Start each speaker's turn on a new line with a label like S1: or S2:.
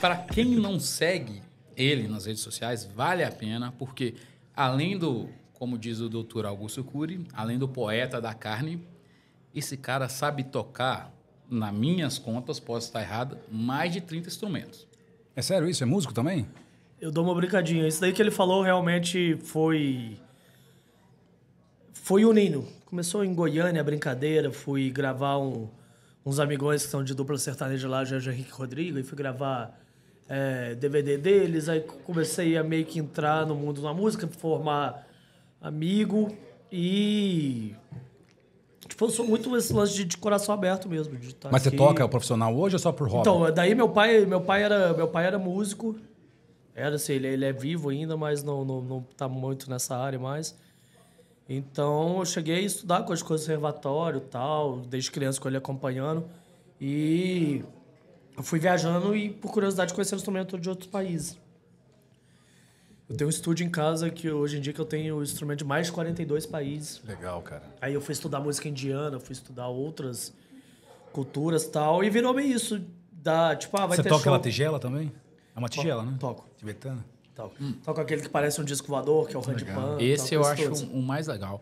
S1: Para quem não segue ele nas redes sociais, vale a pena, porque além do, como diz o doutor Augusto Cury, além do poeta da carne, esse cara sabe tocar, nas minhas contas, posso estar errado, mais de 30 instrumentos. É sério isso? É músico também? Eu dou uma brincadinha. Isso daí que ele falou realmente foi.
S2: Foi unindo. Começou em Goiânia a brincadeira, fui gravar um, uns amigões que são de dupla sertaneja lá, Jorge Henrique Rodrigo, e fui gravar é, DVD deles, aí comecei a meio que entrar no mundo da música, formar amigo e. Tipo, eu sou muito esse lance de, de coração aberto mesmo. De
S3: estar tá Mas aqui. você toca é profissional hoje ou só por hobby? Então, daí
S2: meu pai, meu pai, era, meu pai era músico. Era assim, ele, ele é vivo ainda, mas não, não, não tá muito nessa área mais. Então eu cheguei a estudar com as coisas do conservatório tal, desde criança com ele acompanhando. E eu fui viajando e, por curiosidade, conheci instrumento de outros países. Eu tenho um estúdio em casa que hoje em dia que eu tenho instrumento de mais de 42 países. Legal, cara. Aí eu fui estudar música indiana, fui estudar outras culturas tal, e virou meio isso. Da, tipo, ah, vai Você ter toca show. uma
S3: tigela também? É uma tigela, toco, né?
S2: Toco. Tibetana? Toco. Hum. Toco aquele que parece um disco voador, que é o handpan Esse eu acho o um, um mais legal.